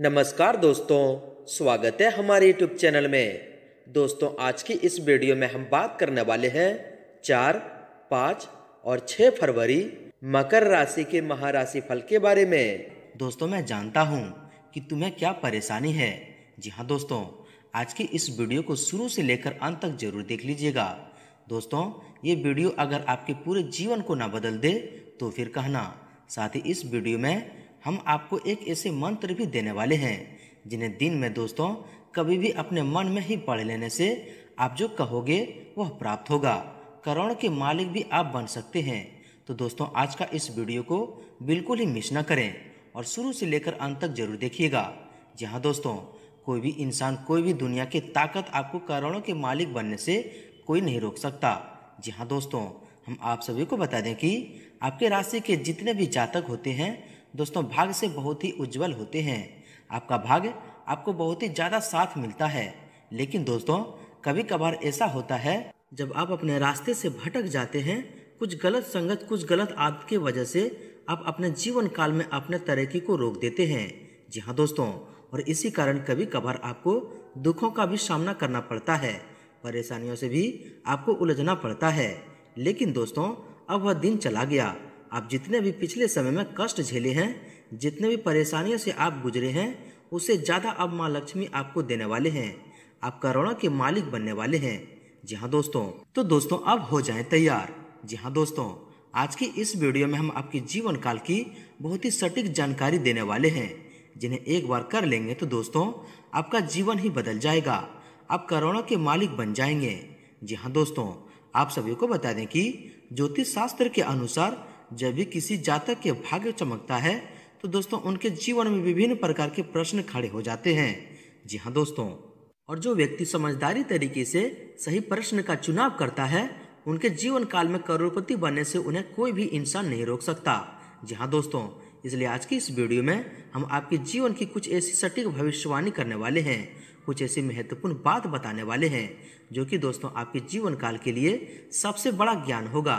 नमस्कार दोस्तों स्वागत है हमारे यूट्यूब चैनल में दोस्तों आज की इस वीडियो में हम बात करने वाले हैं चार पाँच और छः फरवरी मकर राशि के महाराशि फल के बारे में दोस्तों मैं जानता हूँ कि तुम्हें क्या परेशानी है जी हाँ दोस्तों आज की इस वीडियो को शुरू से लेकर अंत तक जरूर देख लीजिएगा दोस्तों ये वीडियो अगर आपके पूरे जीवन को ना बदल दे तो फिर कहना साथ ही इस वीडियो में हम आपको एक ऐसे मंत्र भी देने वाले हैं जिन्हें दिन में दोस्तों कभी भी अपने मन में ही पढ़ लेने से आप जो कहोगे वह प्राप्त होगा करोड़ के मालिक भी आप बन सकते हैं तो दोस्तों आज का इस वीडियो को बिल्कुल ही मिस ना करें और शुरू से लेकर अंत तक जरूर देखिएगा जी हाँ दोस्तों कोई भी इंसान कोई भी दुनिया की ताकत आपको करोड़ों के मालिक बनने से कोई नहीं रोक सकता जी हाँ दोस्तों हम आप सभी को बता दें कि आपके राशि के जितने भी जातक होते हैं दोस्तों भाग्य से बहुत ही उज्जवल होते हैं आपका भाग्य आपको बहुत ही ज़्यादा साथ मिलता है लेकिन दोस्तों कभी कभार ऐसा होता है जब आप अपने रास्ते से भटक जाते हैं कुछ गलत संगत कुछ गलत आदत की वजह से आप अपने जीवन काल में अपने तरक्की को रोक देते हैं जी हाँ दोस्तों और इसी कारण कभी कभार आपको दुखों का भी सामना करना पड़ता है परेशानियों से भी आपको उलझना पड़ता है लेकिन दोस्तों अब वह दिन चला गया आप जितने भी पिछले समय में कष्ट झेले हैं जितने भी परेशानियों से आप गुजरे हैं उससे ज़्यादा अब माँ लक्ष्मी आपको देने वाले हैं आप करोड़ों के मालिक बनने वाले हैं जी हाँ दोस्तों तो दोस्तों अब हो जाए तैयार जी हाँ दोस्तों आज की इस वीडियो में हम आपके जीवन काल की बहुत ही सटीक जानकारी देने वाले हैं जिन्हें एक बार कर लेंगे तो दोस्तों आपका जीवन ही बदल जाएगा आप करोड़ों के मालिक बन जाएंगे जी हाँ दोस्तों आप सभी को बता दें कि ज्योतिष शास्त्र के अनुसार जब भी किसी जातक के भाग्य चमकता है तो दोस्तों उनके जीवन में विभिन्न प्रकार के प्रश्न खड़े हो जाते हैं जी हाँ दोस्तों और जो व्यक्ति समझदारी तरीके से सही प्रश्न का चुनाव करता है उनके जीवन काल में करोड़पति बनने से उन्हें कोई भी इंसान नहीं रोक सकता जी हाँ दोस्तों इसलिए आज की इस वीडियो में हम आपके जीवन की कुछ ऐसी सटीक भविष्यवाणी करने वाले हैं कुछ ऐसी महत्वपूर्ण बात बताने वाले हैं जो कि दोस्तों आपके जीवन काल के लिए सबसे बड़ा ज्ञान होगा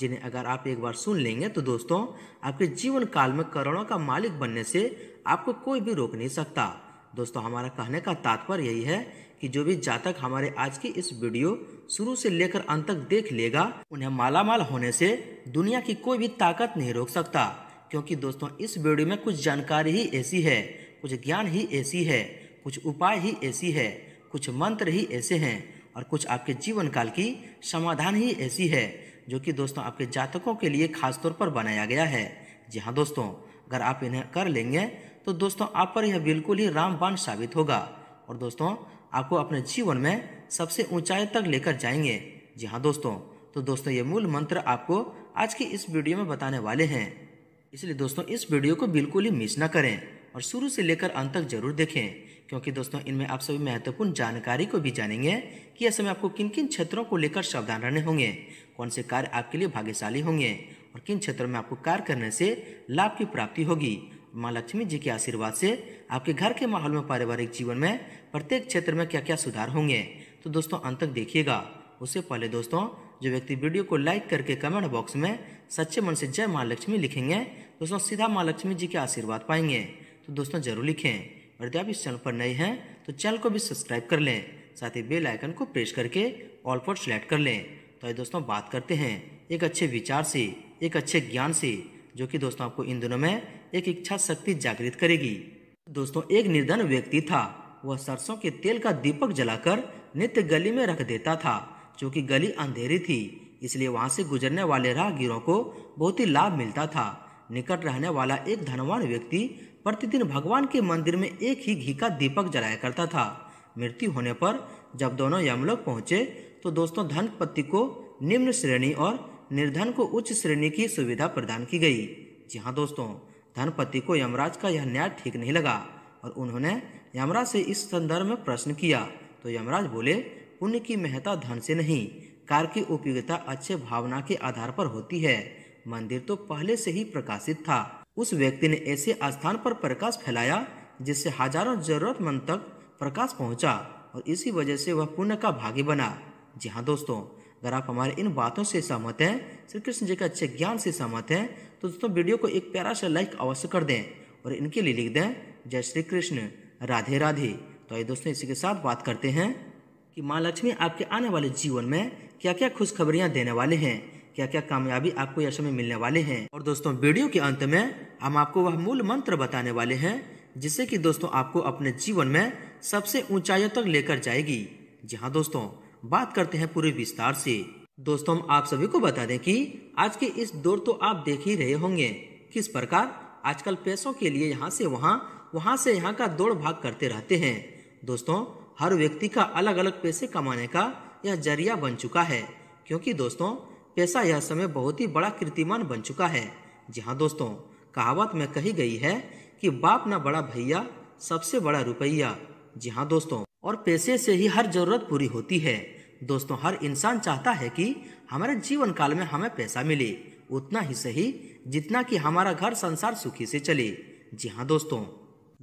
जिन्हें अगर आप एक बार सुन लेंगे तो दोस्तों आपके जीवन काल में करोड़ों का मालिक बनने से आपको कोई भी रोक नहीं सकता दोस्तों हमारा कहने का तात्पर्य यही है कि जो भी जातक हमारे आज की इस वीडियो शुरू से लेकर अंत तक देख लेगा उन्हें मालामाल होने से दुनिया की कोई भी ताकत नहीं रोक सकता क्योंकि दोस्तों इस वीडियो में कुछ जानकारी ही ऐसी है कुछ ज्ञान ही ऐसी है कुछ उपाय ही ऐसी है कुछ मंत्र ही ऐसे हैं और कुछ आपके जीवन काल की समाधान ही ऐसी है जो कि दोस्तों आपके जातकों के लिए खास तौर पर बनाया गया है जी हाँ दोस्तों अगर आप इन्हें कर लेंगे तो दोस्तों आप पर यह बिल्कुल ही रामबाण साबित होगा और दोस्तों आपको अपने जीवन में सबसे ऊंचाई तक लेकर जाएंगे जी हाँ दोस्तों तो दोस्तों ये मूल मंत्र आपको आज की इस वीडियो में बताने वाले हैं इसलिए दोस्तों इस वीडियो को बिल्कुल ही मिस ना करें और शुरू से लेकर अंत तक जरूर देखें क्योंकि दोस्तों इनमें आप सभी महत्वपूर्ण जानकारी को भी जानेंगे कि ऐसे में आपको किन किन क्षेत्रों को लेकर सावधान रहने होंगे कौन से कार्य आपके लिए भाग्यशाली होंगे और किन क्षेत्रों में आपको कार्य करने से लाभ की प्राप्ति होगी माँ लक्ष्मी जी के आशीर्वाद से आपके घर के माहौल में पारिवारिक जीवन में प्रत्येक क्षेत्र में क्या क्या सुधार होंगे तो दोस्तों अंत तक देखिएगा उससे पहले दोस्तों जो व्यक्ति वीडियो को लाइक करके कमेंट बॉक्स में सच्चे मन से जय माँ लक्ष्मी लिखेंगे दोस्तों सीधा माँ लक्ष्मी जी के आशीर्वाद पाएंगे तो दोस्तों जरूर लिखें और यदि आप इस चैनल पर नए हैं तो चैनल को भी सब्सक्राइब कर लें साथ ही बेल आइकन को प्रेस करके ऑल पर सेलेक्ट कर लें तो ये दोस्तों बात करते हैं एक अच्छे विचार से एक अच्छे ज्ञान से जो कि दोस्तों आपको इन दिनों में एक इच्छा शक्ति जागृत करेगी दोस्तों एक निर्धन व्यक्ति था वह सरसों के तेल का दीपक जलाकर नित्य गली में रख देता था क्योंकि गली अंधेरी थी इसलिए वहाँ से गुजरने वाले राहगीरों को बहुत ही लाभ मिलता था निकट रहने वाला एक धनवान व्यक्ति प्रतिदिन भगवान के मंदिर में एक ही घी का दीपक जलाया करता था मृत्यु होने पर जब दोनों यमलोक पहुँचे तो दोस्तों धनपति को निम्न श्रेणी और निर्धन को उच्च श्रेणी की सुविधा प्रदान की गई जी हाँ दोस्तों धनपति को यमराज का यह न्याय ठीक नहीं लगा और उन्होंने यमराज से इस संदर्भ में प्रश्न किया तो यमराज बोले पुण्य की महत्ता धन से नहीं कार्य की उपयोगिता अच्छे भावना के आधार पर होती है मंदिर तो पहले से ही प्रकाशित था उस व्यक्ति ने ऐसे स्थान पर प्रकाश फैलाया जिससे हजारों जरूरतमंद तक प्रकाश पहुंचा और इसी वजह से वह पुण्य का भागी बना जी हाँ दोस्तों अगर आप हमारे इन बातों से सहमत हैं श्री कृष्ण जी के अच्छे ज्ञान से सहमत हैं तो दोस्तों वीडियो को एक प्यारा सा लाइक अवश्य कर दें और इनके लिए लिख दें जय श्री कृष्ण राधे राधे तो आइए दोस्तों इसी के साथ बात करते हैं कि माँ लक्ष्मी आपके आने वाले जीवन में क्या क्या खुशखबरियाँ देने वाले हैं क्या क्या कामयाबी आपको यश में मिलने वाले हैं और दोस्तों वीडियो के अंत में हम आपको वह मूल मंत्र बताने वाले हैं जिससे कि दोस्तों आपको अपने जीवन में सबसे ऊंचाइयों तक लेकर जाएगी जी हाँ दोस्तों बात करते हैं पूरे विस्तार से दोस्तों हम आप सभी को बता दें कि आज के इस दौर तो आप देख ही रहे होंगे किस प्रकार आजकल पैसों के लिए यहाँ से वहाँ वहाँ से यहाँ का दौड़ भाग करते रहते हैं दोस्तों हर व्यक्ति का अलग अलग पैसे कमाने का यह जरिया बन चुका है क्योंकि दोस्तों पैसा यह समय बहुत ही बड़ा कीर्तिमान बन चुका है जी हाँ दोस्तों कहावत में कही गई है कि बाप ना बड़ा भैया सबसे बड़ा रुपया जी हाँ दोस्तों और पैसे से ही हर जरूरत पूरी होती है दोस्तों हर इंसान चाहता है कि हमारे जीवन काल में हमें पैसा मिले उतना ही सही जितना कि हमारा घर संसार सुखी से चले जी हाँ दोस्तों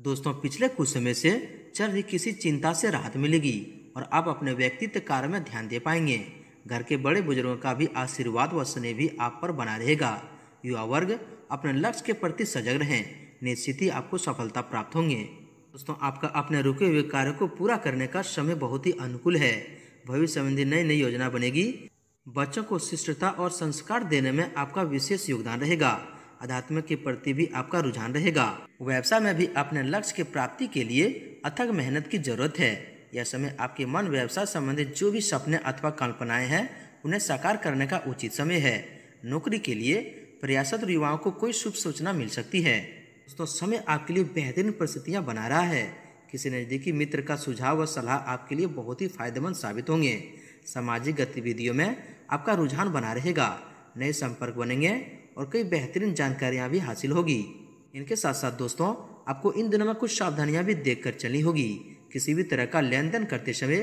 दोस्तों पिछले कुछ समय से चल रही किसी चिंता से राहत मिलेगी और आप अपने व्यक्तित्व कार्य में ध्यान दे पाएंगे घर के बड़े बुजुर्गों का भी आशीर्वाद व स्नेह भी आप पर बना रहेगा युवा वर्ग अपने लक्ष्य के प्रति सजग रहें निश्चित ही आपको सफलता प्राप्त होंगे दोस्तों आपका अपने रुके हुए कार्य को पूरा करने का समय बहुत ही अनुकूल है भविष्य संबंधी नई नई योजना बनेगी बच्चों को शिष्टता और संस्कार देने में आपका विशेष योगदान रहेगा अध्यात्म के प्रति भी आपका रुझान रहेगा व्यवसाय में भी अपने लक्ष्य की प्राप्ति के लिए अथक मेहनत की जरूरत है यह समय आपके मन व्यवसाय संबंधित जो भी सपने अथवा कल्पनाएं हैं उन्हें साकार करने का उचित समय है नौकरी के लिए प्रयासत युवाओं को कोई शुभ सूचना मिल सकती है दोस्तों समय आपके लिए बेहतरीन परिस्थितियाँ बना रहा है किसी नज़दीकी मित्र का सुझाव व सलाह आपके लिए बहुत ही फायदेमंद साबित होंगे सामाजिक गतिविधियों में आपका रुझान बना रहेगा नए संपर्क बनेंगे और कई बेहतरीन जानकारियाँ भी हासिल होगी इनके साथ साथ दोस्तों आपको इन दिनों में कुछ सावधानियाँ भी देख कर चलनी होगी किसी भी तरह का लेन देन करते समय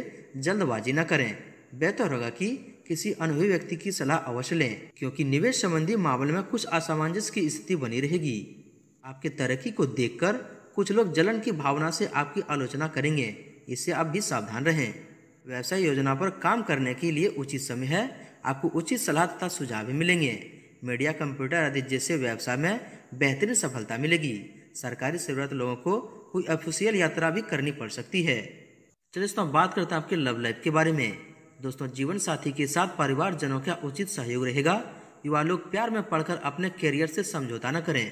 जल्दबाजी न करें बेहतर होगा कि किसी अनुभवी व्यक्ति की सलाह अवश्य लें क्योंकि निवेश संबंधी मामले में कुछ असामंजस्य की स्थिति बनी रहेगी आपके तरक्की को देखकर कुछ लोग जलन की भावना से आपकी आलोचना करेंगे इससे आप भी सावधान रहें व्यवसाय योजना पर काम करने के लिए उचित समय है आपको उचित सलाह तथा सुझाव भी मिलेंगे मीडिया कंप्यूटर आदि जैसे व्यवसाय में बेहतरीन सफलता मिलेगी सरकारी जरूरत लोगों को कोई ऑफिशियल यात्रा भी करनी पड़ सकती है चलिए दोस्तों बात करते हैं आपके लव लाइफ के बारे में दोस्तों जीवन साथी के साथ परिवार जनों का उचित सहयोग रहेगा युवा लोग प्यार में पढ़कर अपने करियर से समझौता न करें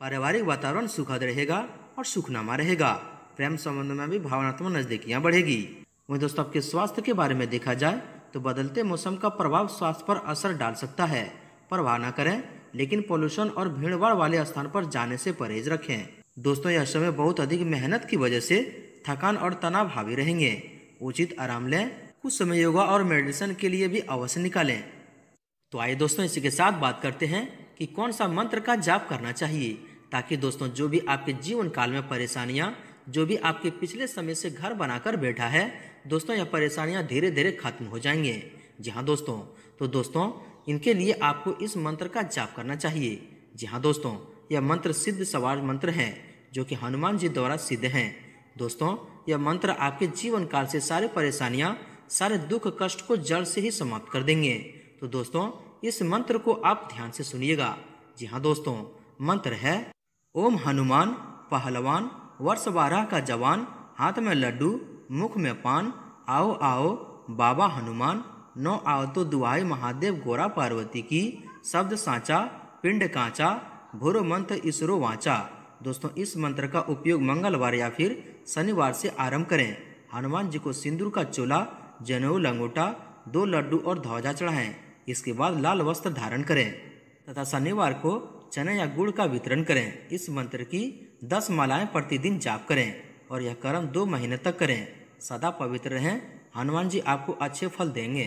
पारिवारिक वातावरण सुखद रहेगा और सुखनामा रहेगा प्रेम संबंध में भी भावनात्मक नजदीकियाँ बढ़ेगी वही दोस्तों आपके स्वास्थ्य के बारे में देखा जाए तो बदलते मौसम का प्रभाव स्वास्थ्य पर असर डाल सकता है परवाह न करें लेकिन पॉल्यूशन और भीड़ भाड़ वाले स्थान पर जाने से परहेज रखें दोस्तों यह समय बहुत अधिक मेहनत की वजह से थकान और तनाव हावी रहेंगे उचित आराम लें कुछ समय योगा और मेडिटेशन के लिए भी अवश्य निकालें तो आइए दोस्तों इसी के साथ बात करते हैं कि कौन सा मंत्र का जाप करना चाहिए ताकि दोस्तों जो भी आपके जीवन काल में परेशानियाँ जो भी आपके पिछले समय से घर बनाकर बैठा है दोस्तों यह परेशानियाँ धीरे धीरे खत्म हो जाएंगे जी हाँ दोस्तों तो दोस्तों इनके लिए आपको इस मंत्र का जाप करना चाहिए जी हाँ दोस्तों यह मंत्र सिद्ध सवार मंत्र है जो कि हनुमान जी द्वारा सिद्ध हैं दोस्तों यह मंत्र आपके जीवन काल से सारे परेशानियाँ सारे दुख कष्ट को जड़ से ही समाप्त कर देंगे तो दोस्तों इस मंत्र को आप ध्यान से सुनिएगा जी हाँ दोस्तों मंत्र है ओम हनुमान पहलवान वर्ष बारह का जवान हाथ में लड्डू मुख में पान आओ आओ बाबा हनुमान नौ आओ तो दुआई महादेव गोरा पार्वती की शब्द साँचा पिंड कांचा भूरो मंत्र ईश्वरो वाचा दोस्तों इस मंत्र का उपयोग मंगलवार या फिर शनिवार से आरंभ करें हनुमान जी को सिंदूर का चोला जनेऊ लंगोटा दो लड्डू और ध्वजा चढ़ाएं इसके बाद लाल वस्त्र धारण करें तथा शनिवार को चने या गुड़ का वितरण करें इस मंत्र की दस मालाएं प्रतिदिन जाप करें और यह कर्म दो महीने तक करें सदा पवित्र रहें हनुमान जी आपको अच्छे फल देंगे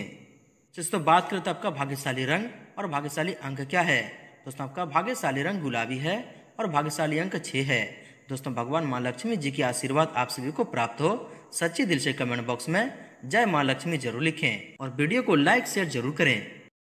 दोस्तों बात करें तो आपका भाग्यशाली रंग और भाग्यशाली अंक क्या है दोस्तों आपका भाग्यशाली रंग गुलाबी है और भाग्यशाली अंक छः है दोस्तों भगवान माँ लक्ष्मी जी की आशीर्वाद आप सभी को प्राप्त हो सच्ची दिल से कमेंट बॉक्स में जय माँ लक्ष्मी जरूर लिखें और वीडियो को लाइक शेयर जरूर करें